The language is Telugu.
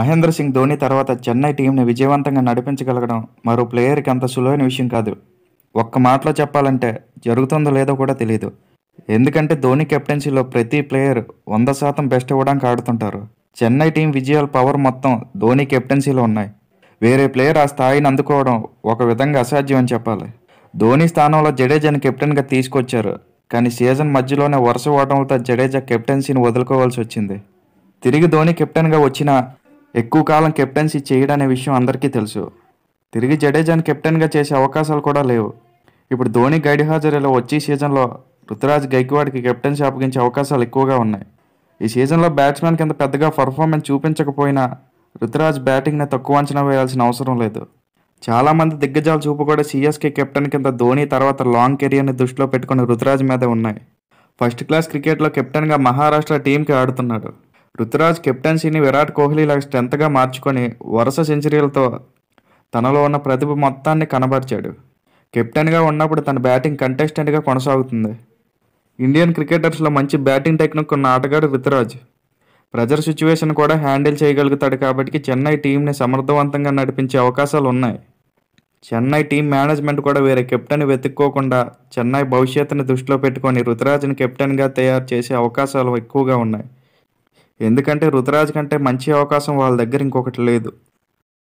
మహేంద్ర సింగ్ ధోని తర్వాత చెన్నై టీంని విజయవంతంగా నడిపించగలగడం మరో ప్లేయర్కి అంత సులువైన విషయం కాదు ఒక్క మాటలో చెప్పాలంటే జరుగుతుందో లేదో కూడా తెలియదు ఎందుకంటే ధోని కెప్టెన్సీలో ప్రతి ప్లేయర్ వంద శాతం బెస్ట్ ఇవ్వడానికి ఆడుతుంటారు చెన్నై టీం విజయాల పవర్ మొత్తం ధోని కెప్టెన్సీలో ఉన్నాయి వేరే ప్లేయర్ ఆ స్థాయిని అందుకోవడం ఒక విధంగా అసాధ్యం అని చెప్పాలి ధోని స్థానంలో జడేజాని కెప్టెన్గా తీసుకొచ్చారు కానీ సీజన్ మధ్యలోనే వరుస ఓటములతో జడేజా కెప్టెన్సీని వదులుకోవాల్సి వచ్చింది తిరిగి ధోని కెప్టెన్గా వచ్చిన ఎక్కువ కాలం కెప్టెన్సీ చేయడనే విషయం అందరికీ తెలుసు తిరిగి జడేజాని కెప్టెన్గా చేసే అవకాశాలు కూడా లేవు ఇప్పుడు ధోని గైడిహాజరీలో వచ్చే సీజన్లో రుతురాజ్ గైక్వాడికి కెప్టెన్సీ అప్పగించే అవకాశాలు ఎక్కువగా ఉన్నాయి ఈ సీజన్లో బ్యాట్స్మెన్ కింద పెద్దగా పర్ఫార్మెన్స్ చూపించకపోయినా రుతురాజ్ బ్యాటింగ్ని తక్కువ అంచనా వేయాల్సిన అవసరం లేదు చాలామంది దిగ్గజాలు చూపు కూడా సిఎస్కే కెప్టెన్ కింద ధోని తర్వాత లాంగ్ కెరియర్ని దృష్టిలో పెట్టుకుని రుతురాజ్ మీదే ఉన్నాయి ఫస్ట్ క్లాస్ క్రికెట్లో కెప్టెన్గా మహారాష్ట్ర టీంకి ఆడుతున్నాడు రుతురాజ్ కెప్టెన్సీని విరాట్ కోహ్లీ లాగా స్ట్రెంత్గా మార్చుకొని వరుస సెంచరీలతో తనలో ఉన్న ప్రతిభ మొత్తాన్ని కనబరిచాడు కెప్టెన్గా ఉన్నప్పుడు తన బ్యాటింగ్ కంటెస్టెంట్గా కొనసాగుతుంది ఇండియన్ క్రికెటర్స్లో మంచి బ్యాటింగ్ టెక్నిక్ ఉన్న ఆటగాడు రుతురాజ్ ప్రెజర్ సిచ్యువేషన్ కూడా హ్యాండిల్ చేయగలుగుతాడు కాబట్టి చెన్నై టీంని సమర్థవంతంగా నడిపించే అవకాశాలు ఉన్నాయి చెన్నై టీం మేనేజ్మెంట్ కూడా వేరే కెప్టెన్ వెతుక్కోకుండా చెన్నై భవిష్యత్తుని దృష్టిలో పెట్టుకొని రుతురాజ్ని కెప్టెన్గా తయారు చేసే అవకాశాలు ఎక్కువగా ఉన్నాయి ఎందుకంటే రుతురాజ్ కంటే మంచి అవకాశం వాళ్ళ దగ్గర ఇంకొకటి లేదు